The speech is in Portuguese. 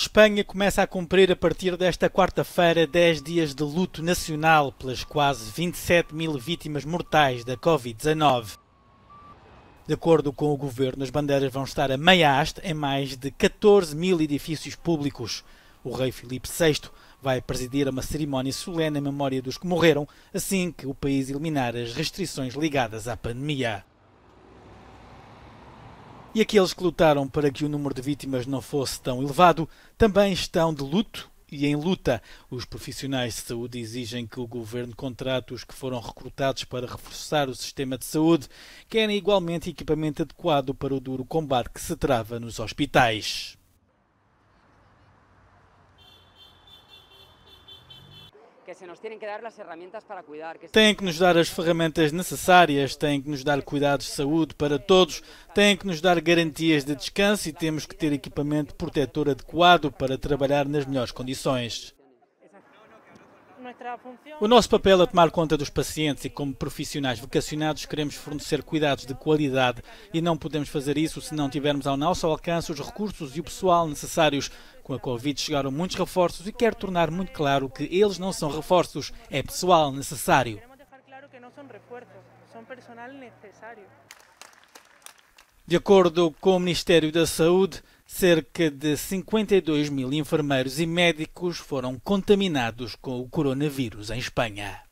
Espanha começa a cumprir a partir desta quarta-feira 10 dias de luto nacional pelas quase 27 mil vítimas mortais da Covid-19. De acordo com o governo, as bandeiras vão estar a meia haste em mais de 14 mil edifícios públicos. O rei Filipe VI vai presidir uma cerimónia solene em memória dos que morreram assim que o país eliminar as restrições ligadas à pandemia e aqueles que lutaram para que o número de vítimas não fosse tão elevado também estão de luto e em luta. Os profissionais de saúde exigem que o governo contrate os que foram recrutados para reforçar o sistema de saúde, querem igualmente equipamento adequado para o duro combate que se trava nos hospitais. Têm que nos dar as ferramentas necessárias, têm que nos dar cuidados de saúde para todos, têm que nos dar garantias de descanso e temos que ter equipamento protetor adequado para trabalhar nas melhores condições. O nosso papel é tomar conta dos pacientes e, como profissionais vocacionados, queremos fornecer cuidados de qualidade e não podemos fazer isso se não tivermos ao nosso alcance os recursos e o pessoal necessários. Com a Covid chegaram muitos reforços e quero tornar muito claro que eles não são reforços, é pessoal necessário. De acordo com o Ministério da Saúde, Cerca de 52 mil enfermeiros e médicos foram contaminados com o coronavírus em Espanha.